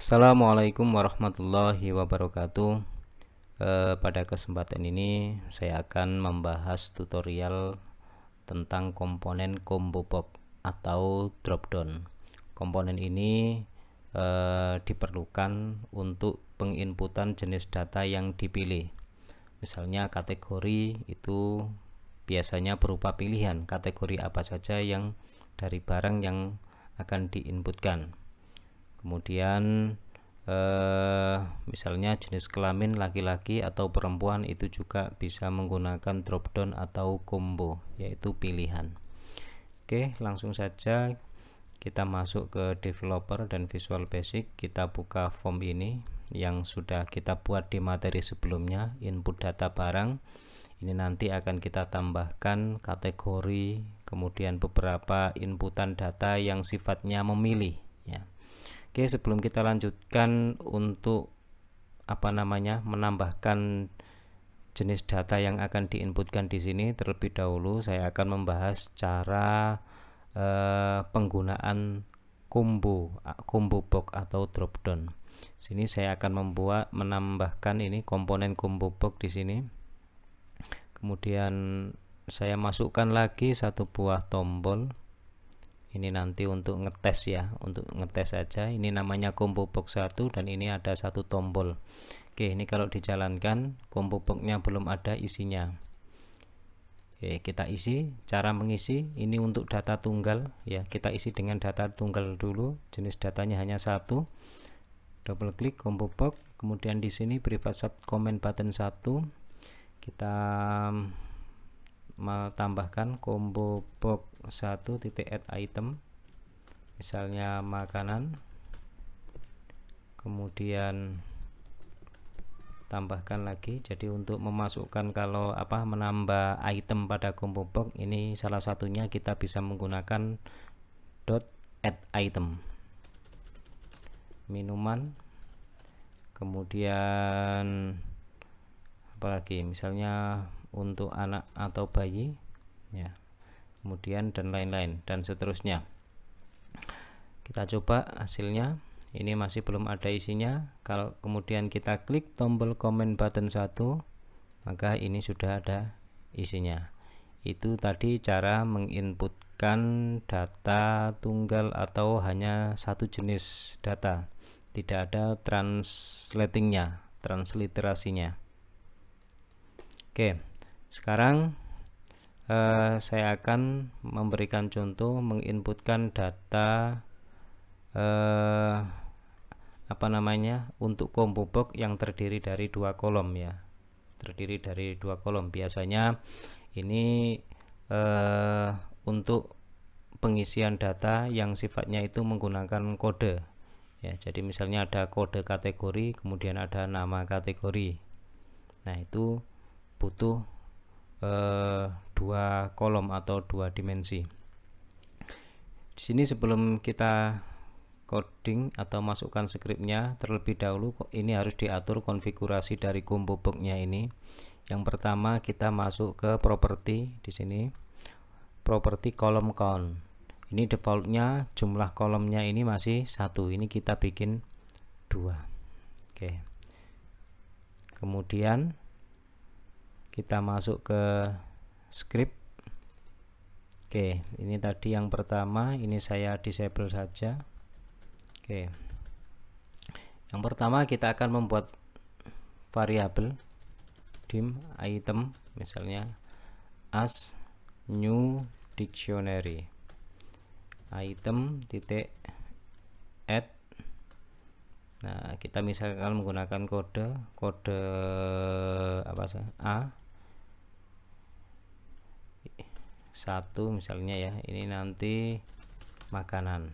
Assalamualaikum warahmatullahi wabarakatuh. E, pada kesempatan ini saya akan membahas tutorial tentang komponen combo box atau drop down. Komponen ini e, diperlukan untuk penginputan jenis data yang dipilih. Misalnya kategori itu biasanya berupa pilihan kategori apa saja yang dari barang yang akan diinputkan kemudian eh, misalnya jenis kelamin laki-laki atau perempuan itu juga bisa menggunakan drop down atau combo yaitu pilihan Oke langsung saja kita masuk ke developer dan visual basic kita buka form ini yang sudah kita buat di materi sebelumnya input data barang ini nanti akan kita tambahkan kategori kemudian beberapa inputan data yang sifatnya memilih ya Oke, sebelum kita lanjutkan untuk apa namanya menambahkan jenis data yang akan diinputkan di sini terlebih dahulu saya akan membahas cara eh, penggunaan combo combo box atau drop down. Sini saya akan membuat menambahkan ini komponen combo box di sini. Kemudian saya masukkan lagi satu buah tombol ini nanti untuk ngetes ya untuk ngetes saja ini namanya combo box 1 dan ini ada satu tombol oke ini kalau dijalankan combo boxnya belum ada isinya oke kita isi cara mengisi ini untuk data tunggal ya kita isi dengan data tunggal dulu jenis datanya hanya satu double klik combo box kemudian di sini private sub comment button 1 kita tambahkan combo box 1 titik add item misalnya makanan kemudian tambahkan lagi jadi untuk memasukkan kalau apa menambah item pada combo box ini salah satunya kita bisa menggunakan dot add item minuman kemudian apalagi misalnya untuk anak atau bayi ya kemudian dan lain-lain dan seterusnya kita coba hasilnya ini masih belum ada isinya kalau kemudian kita klik tombol comment button 1 maka ini sudah ada isinya itu tadi cara menginputkan data tunggal atau hanya satu jenis data tidak ada translatingnya transliterasinya oke sekarang eh, saya akan memberikan contoh menginputkan data eh, apa namanya untuk combo box yang terdiri dari dua kolom ya. Terdiri dari dua kolom. Biasanya ini eh, untuk pengisian data yang sifatnya itu menggunakan kode. Ya, jadi misalnya ada kode kategori, kemudian ada nama kategori. Nah, itu butuh Eh, dua kolom atau dua dimensi. Di sini sebelum kita coding atau masukkan scriptnya terlebih dahulu ini harus diatur konfigurasi dari combo boxnya ini yang pertama kita masuk ke property di sini property column count ini defaultnya jumlah kolomnya ini masih satu ini kita bikin dua oke kemudian kita masuk ke script Oke ini tadi yang pertama ini saya disable saja Oke yang pertama kita akan membuat variabel dim item misalnya as new dictionary item titik add nah kita misalkan menggunakan kode kode apa sih A satu misalnya ya ini nanti makanan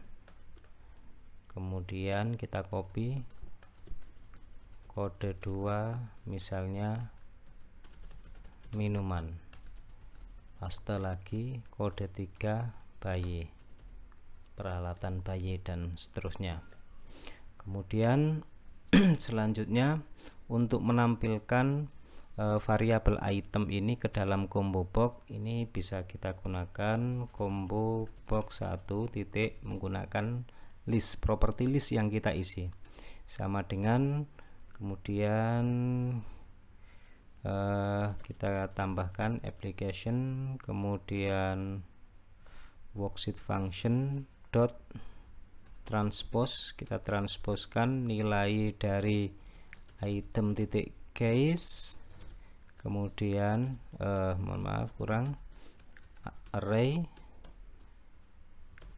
kemudian kita copy kode 2 misalnya minuman paste lagi kode 3 bayi peralatan bayi dan seterusnya kemudian selanjutnya untuk menampilkan uh, variabel item ini ke dalam combo box ini bisa kita gunakan combo box 1 titik menggunakan list property list yang kita isi sama dengan kemudian uh, kita tambahkan application kemudian worksheet function dot transpose kita transposekan nilai dari item titik case kemudian eh, mohon maaf kurang array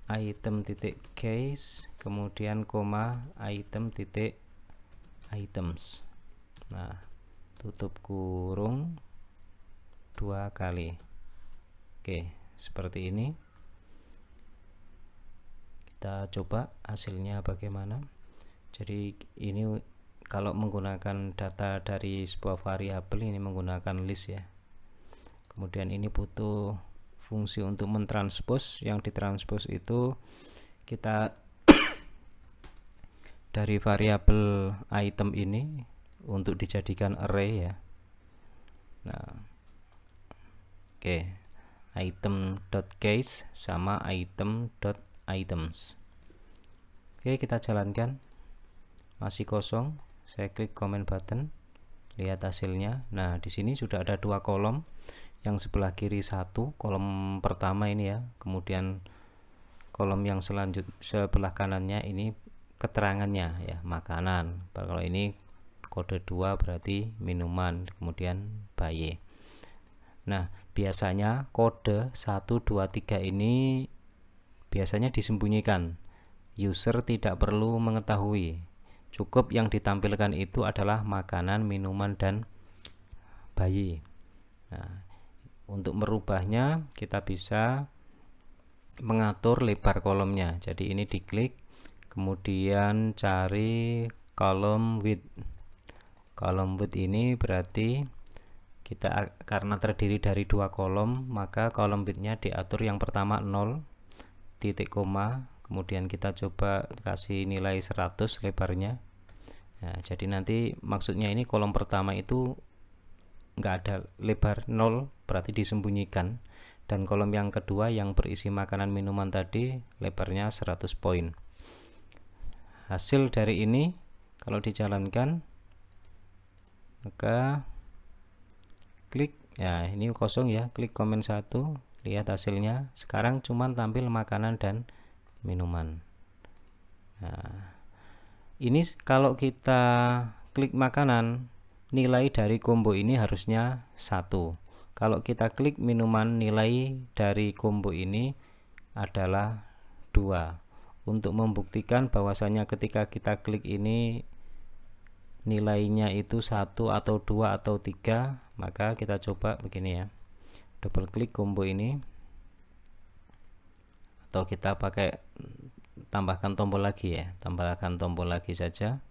item titik case kemudian koma item titik items nah tutup kurung dua kali oke seperti ini kita coba hasilnya bagaimana jadi ini kalau menggunakan data dari sebuah variabel ini menggunakan list ya kemudian ini butuh fungsi untuk mentranspose yang ditranspose itu kita dari variabel item ini untuk dijadikan array ya nah oke okay. case sama item items oke okay, kita jalankan masih kosong saya klik comment button lihat hasilnya nah di sini sudah ada dua kolom yang sebelah kiri satu kolom pertama ini ya kemudian kolom yang selanjut sebelah kanannya ini keterangannya ya makanan kalau ini kode 2 berarti minuman kemudian bayi. nah biasanya kode 123 ini biasanya disembunyikan user tidak perlu mengetahui Cukup yang ditampilkan itu adalah makanan, minuman, dan bayi. Nah, untuk merubahnya kita bisa mengatur lebar kolomnya. Jadi ini diklik, kemudian cari kolom width. Kolom width ini berarti kita karena terdiri dari dua kolom, maka kolom width-nya diatur yang pertama 0 titik koma, kemudian kita coba kasih nilai 100 lebarnya Nah, jadi nanti maksudnya ini kolom pertama itu nggak ada lebar 0 berarti disembunyikan dan kolom yang kedua yang berisi makanan minuman tadi lebarnya 100 poin hasil dari ini kalau dijalankan maka klik ya ini kosong ya klik komen satu lihat hasilnya sekarang cuman tampil makanan dan minuman nah ini kalau kita klik makanan nilai dari combo ini harusnya satu kalau kita klik minuman nilai dari combo ini adalah dua untuk membuktikan bahwasanya ketika kita klik ini nilainya itu satu atau dua atau tiga maka kita coba begini ya double klik combo ini atau kita pakai tambahkan tombol lagi ya tambahkan tombol lagi saja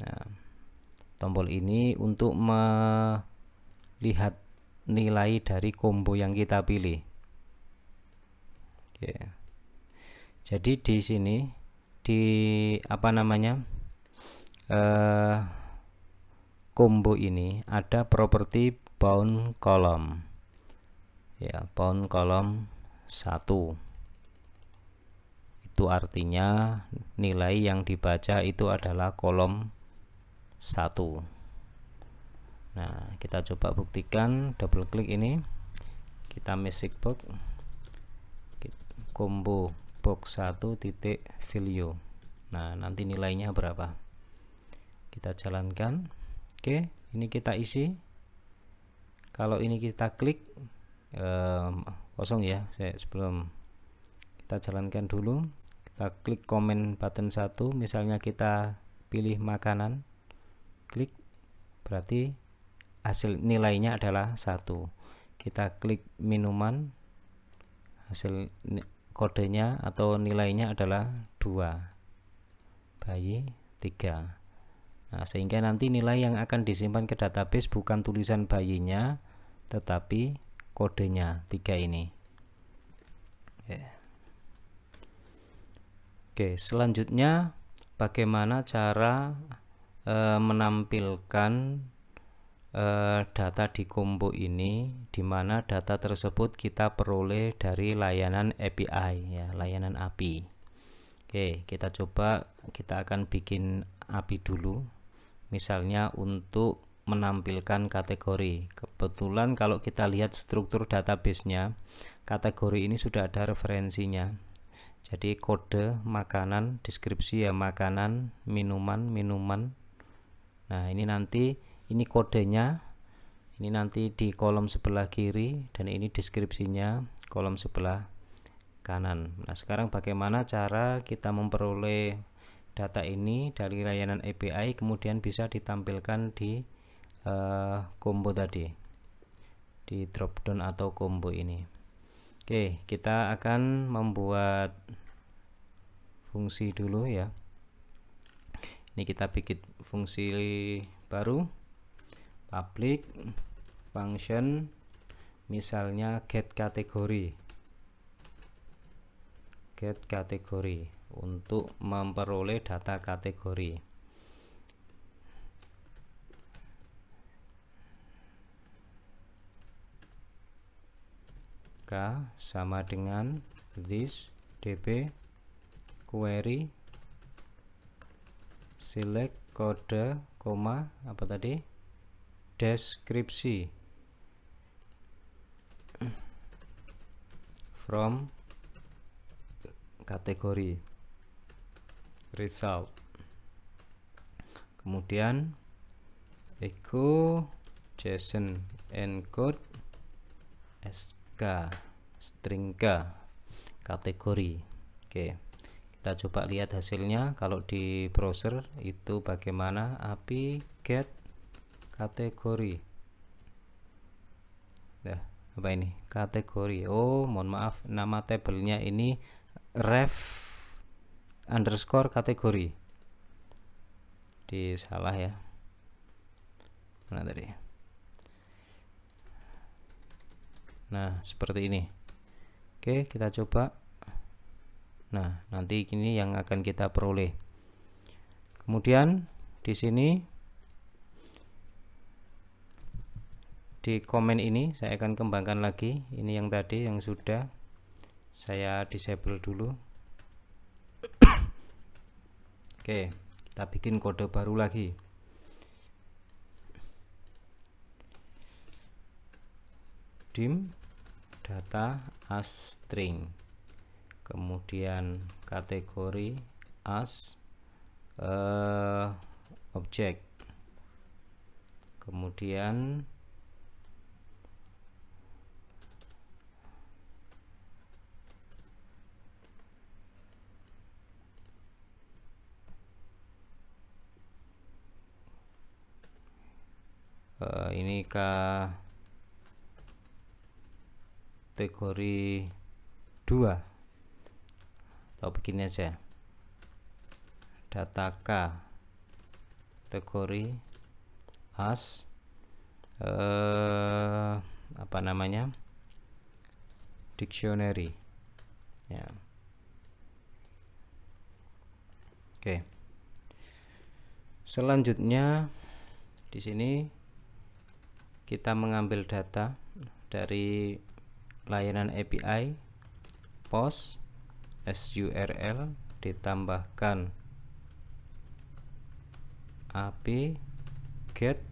nah, tombol ini untuk melihat nilai dari combo yang kita pilih Oke. jadi di sini di apa namanya eh, combo ini ada properti bound column ya bound column 1 itu artinya nilai yang dibaca itu adalah kolom 1 nah kita coba buktikan double klik ini kita music box combo box 1 titik value nah nanti nilainya berapa kita jalankan oke ini kita isi kalau ini kita klik eh, kosong ya saya sebelum kita jalankan dulu kita klik komen button satu misalnya kita pilih makanan klik berarti hasil nilainya adalah satu kita klik minuman hasil kodenya atau nilainya adalah dua bayi tiga Nah, sehingga nanti nilai yang akan disimpan ke database bukan tulisan bayinya tetapi kodenya tiga ini. Yeah. Oke, selanjutnya bagaimana cara e, menampilkan e, data di combo ini di mana data tersebut kita peroleh dari layanan API ya, layanan API. Oke, kita coba kita akan bikin API dulu. Misalnya untuk menampilkan kategori. Kebetulan kalau kita lihat struktur database-nya, kategori ini sudah ada referensinya jadi kode makanan deskripsi ya makanan minuman minuman nah ini nanti ini kodenya ini nanti di kolom sebelah kiri dan ini deskripsinya kolom sebelah kanan nah sekarang bagaimana cara kita memperoleh data ini dari layanan API kemudian bisa ditampilkan di uh, eh, combo tadi di dropdown atau combo ini Oke, kita akan membuat fungsi dulu ya. Ini kita bikin fungsi baru public function misalnya get kategori. Get kategori untuk memperoleh data kategori. sama dengan this db query select kode koma apa tadi deskripsi from kategori result kemudian echo json encode K string K kategori oke kita coba lihat hasilnya kalau di browser itu bagaimana api get kategori ya apa ini kategori Oh mohon maaf nama tabelnya ini ref underscore kategori di salah ya mana tadi nah seperti ini oke kita coba nah nanti ini yang akan kita peroleh kemudian di sini di komen ini saya akan kembangkan lagi ini yang tadi yang sudah saya disable dulu oke kita bikin kode baru lagi dim data as string kemudian kategori as uh, objek kemudian uh, ini ke kategori 2 atau begini aja data K kategori as eh, apa namanya dictionary ya oke selanjutnya di sini kita mengambil data dari layanan API post surl ditambahkan API get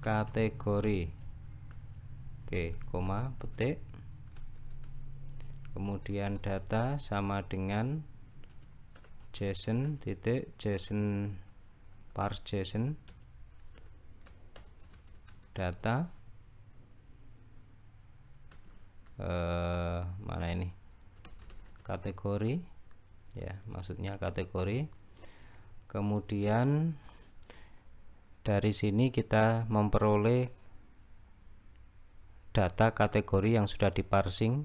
kategori oke koma petik kemudian data sama dengan json titik json parse json data Eh, mana ini kategori ya maksudnya kategori kemudian dari sini kita memperoleh data kategori yang sudah diparsing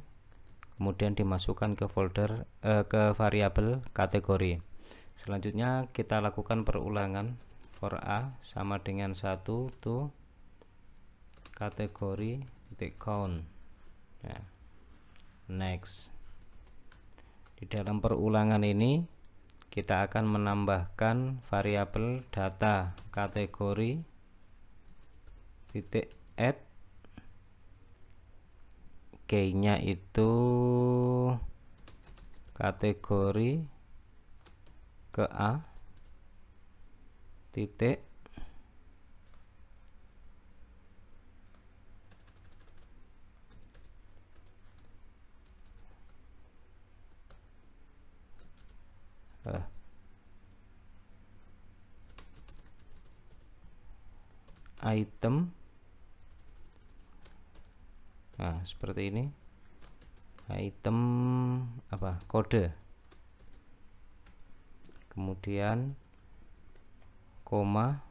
kemudian dimasukkan ke folder eh, ke variabel kategori selanjutnya kita lakukan perulangan for a sama dengan satu to kategori titik count Ya. next di dalam perulangan ini kita akan menambahkan variabel data kategori titik add key nya itu kategori ke A titik Uh. item nah seperti ini item apa kode kemudian koma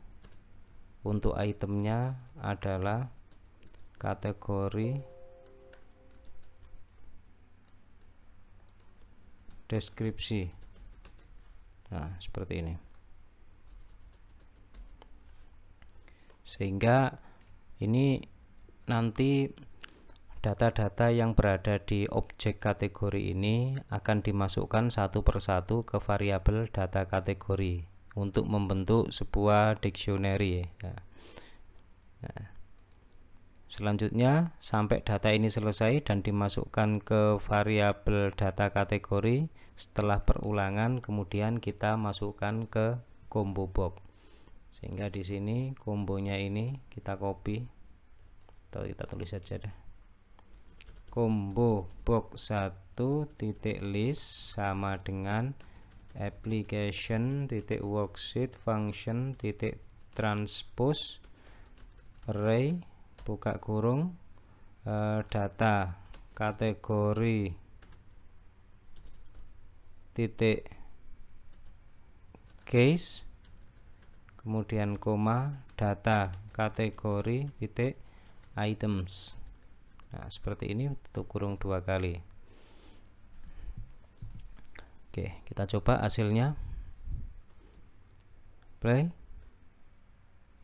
untuk itemnya adalah kategori deskripsi nah seperti ini sehingga ini nanti data-data yang berada di objek kategori ini akan dimasukkan satu persatu ke variabel data kategori untuk membentuk sebuah dictionary ya. nah. Selanjutnya, sampai data ini selesai dan dimasukkan ke variabel data kategori, setelah perulangan kemudian kita masukkan ke combo box. Sehingga di sini kombonya ini kita copy atau kita tulis saja deh. Combo box 1 titik list sama dengan application titik worksheet function titik transpose array buka kurung e, data kategori titik case kemudian koma data kategori titik items nah seperti ini tutup kurung dua kali oke kita coba hasilnya play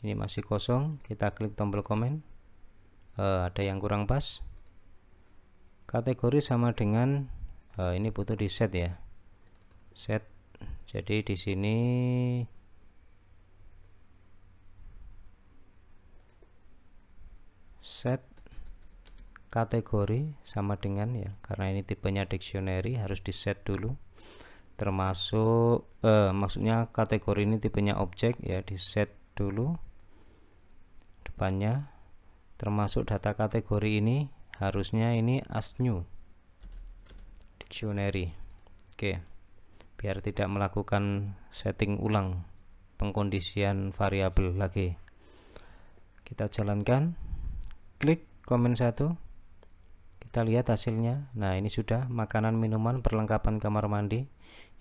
ini masih kosong kita klik tombol comment uh, ada yang kurang pas kategori sama dengan uh, ini butuh di set ya set jadi di sini set kategori sama dengan ya karena ini tipenya dictionary harus di set dulu termasuk eh, maksudnya kategori ini tipenya objek ya di set dulu depannya termasuk data kategori ini harusnya ini as new dictionary oke biar tidak melakukan setting ulang pengkondisian variabel lagi kita jalankan klik komen satu kita lihat hasilnya nah ini sudah makanan minuman perlengkapan kamar mandi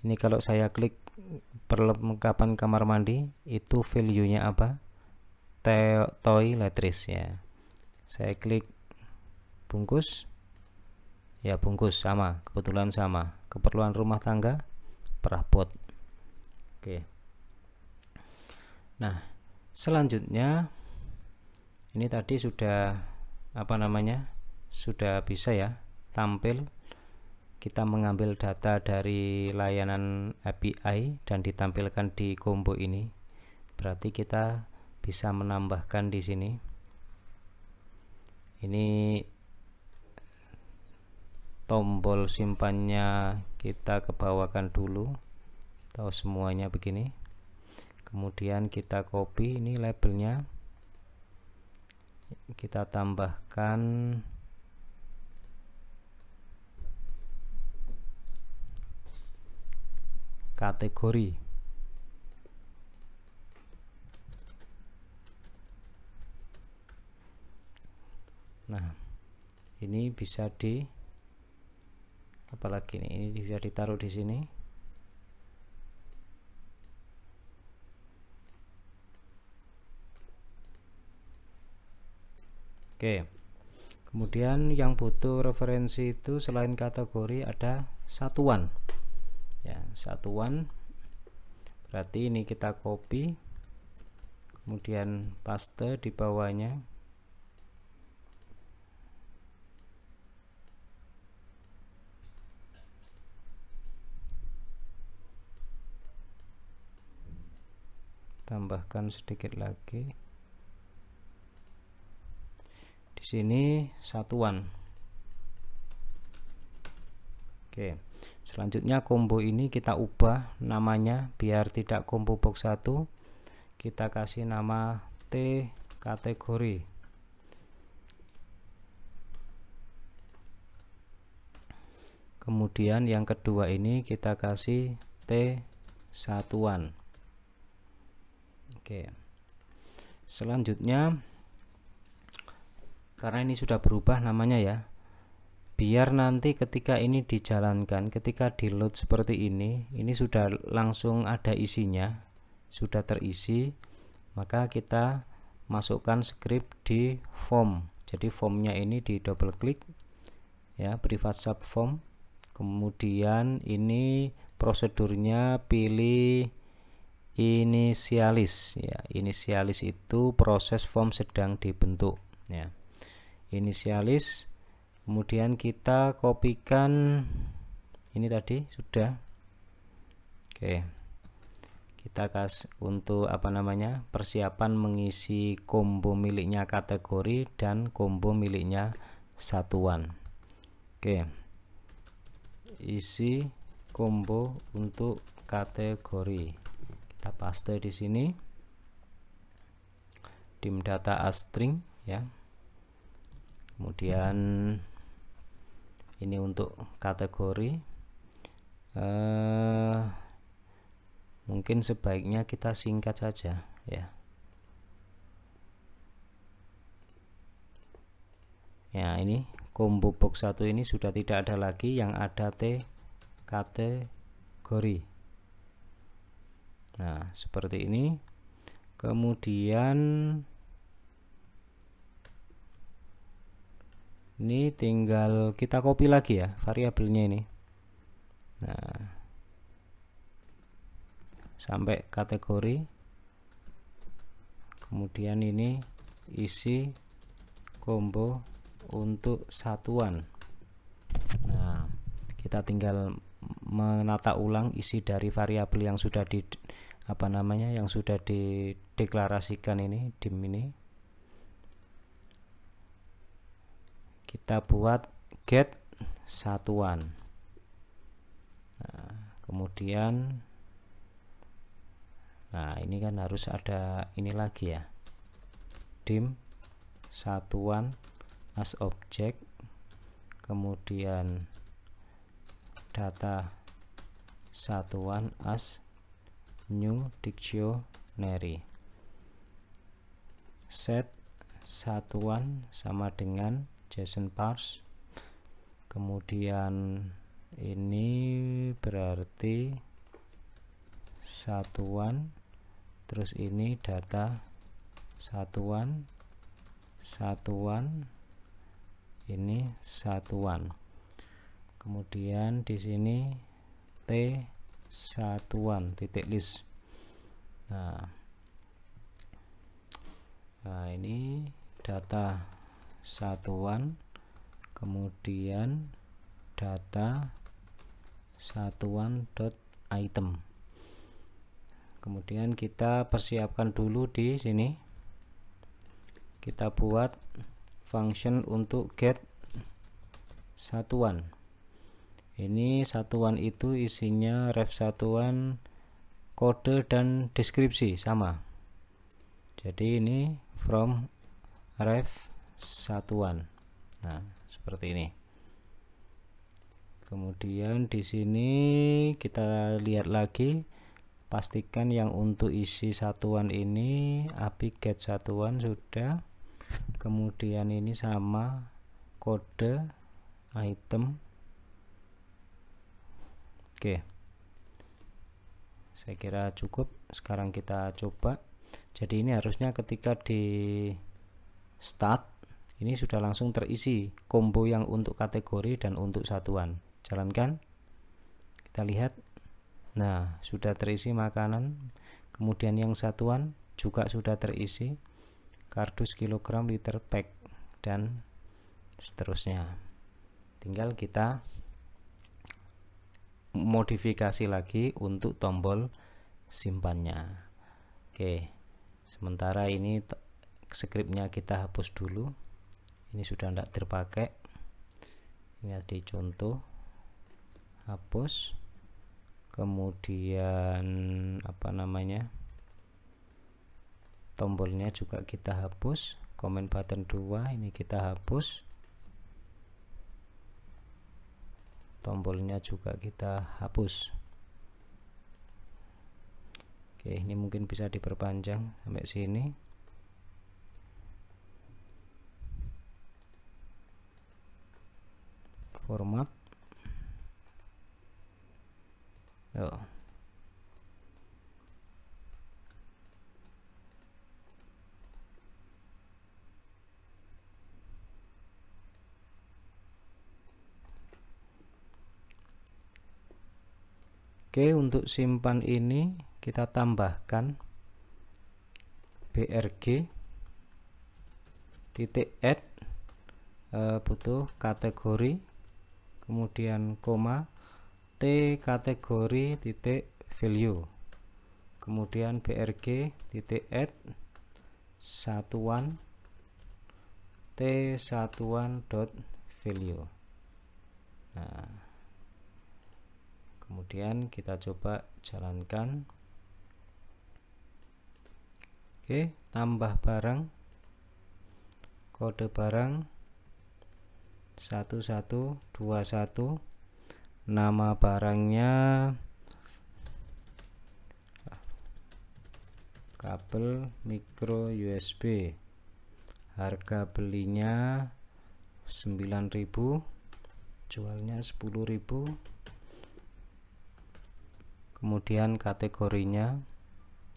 ini kalau saya klik perlengkapan kamar mandi itu value nya apa toy letris ya saya klik bungkus ya bungkus sama kebetulan sama keperluan rumah tangga perabot oke nah selanjutnya ini tadi sudah apa namanya sudah bisa ya tampil kita mengambil data dari layanan API dan ditampilkan di combo ini berarti kita bisa menambahkan di sini ini tombol simpannya kita kebawakan dulu atau semuanya begini kemudian kita copy ini labelnya kita tambahkan kategori ini bisa di apalagi ini ini bisa ditaruh di sini Oke. Kemudian yang butuh referensi itu selain kategori ada satuan. Ya, satuan. Berarti ini kita copy kemudian paste di bawahnya tambahkan sedikit lagi di sini satuan Oke selanjutnya combo ini kita ubah namanya biar tidak combo box 1 kita kasih nama T kategori kemudian yang kedua ini kita kasih T satuan Oke. Selanjutnya karena ini sudah berubah namanya ya. Biar nanti ketika ini dijalankan, ketika di load seperti ini, ini sudah langsung ada isinya, sudah terisi, maka kita masukkan script di form. Jadi formnya ini di double klik ya, privat form. Kemudian ini prosedurnya pilih inisialis ya inisialis itu proses form sedang dibentuk ya inisialis kemudian kita kopikan ini tadi sudah oke kita kas untuk apa namanya persiapan mengisi combo miliknya kategori dan combo miliknya satuan oke isi combo untuk kategori kita paste di sini dim data as string ya kemudian ini untuk kategori eh, mungkin sebaiknya kita singkat saja ya ya ini combo box satu ini sudah tidak ada lagi yang ada T kategori nah seperti ini kemudian ini tinggal kita copy lagi ya variabelnya ini nah sampai kategori kemudian ini isi combo untuk satuan nah kita tinggal menata ulang isi dari variabel yang sudah di apa namanya yang sudah dideklarasikan ini dim ini kita buat get satuan nah, kemudian nah ini kan harus ada ini lagi ya dim satuan as object kemudian data satuan as new dictionary set satuan sama dengan JSON parse kemudian ini berarti satuan terus ini data satuan satuan ini satuan kemudian di sini T satuan titik list nah, nah ini data satuan kemudian data satuan dot item kemudian kita persiapkan dulu di sini kita buat function untuk get satuan ini satuan itu isinya ref satuan kode dan deskripsi sama jadi ini from ref satuan nah seperti ini kemudian di sini kita lihat lagi pastikan yang untuk isi satuan ini api get satuan sudah kemudian ini sama kode item Oke saya kira cukup sekarang kita coba jadi ini harusnya ketika di start ini sudah langsung terisi combo yang untuk kategori dan untuk satuan jalankan kita lihat nah sudah terisi makanan kemudian yang satuan juga sudah terisi kardus kilogram liter pack dan seterusnya tinggal kita modifikasi lagi untuk tombol simpannya oke sementara ini scriptnya kita hapus dulu ini sudah tidak terpakai ini ada contoh hapus kemudian apa namanya tombolnya juga kita hapus comment button 2 ini kita hapus tombolnya juga kita hapus oke ini mungkin bisa diperpanjang sampai sini format oh Oke untuk simpan ini kita tambahkan brg titik add e, butuh kategori kemudian koma t kategori titik value kemudian brg titik add satuan t satuan dot value nah kemudian kita coba jalankan oke tambah barang kode barang 1121 nama barangnya kabel micro USB harga belinya 9000 jualnya 10000 kemudian kategorinya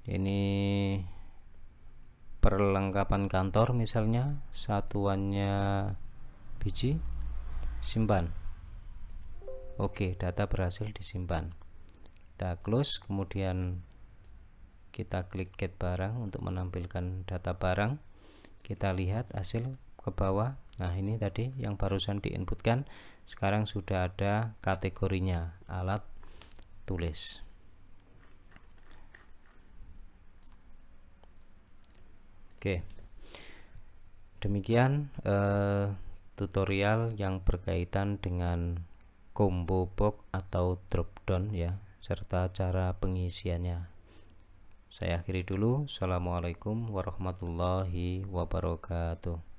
ini perlengkapan kantor misalnya satuannya biji simpan oke data berhasil disimpan kita close kemudian kita klik get barang untuk menampilkan data barang kita lihat hasil ke bawah nah ini tadi yang barusan diinputkan sekarang sudah ada kategorinya alat tulis Oke. Demikian eh, tutorial yang berkaitan dengan combo box atau dropdown ya serta cara pengisiannya. Saya akhiri dulu. Assalamualaikum warahmatullahi wabarakatuh.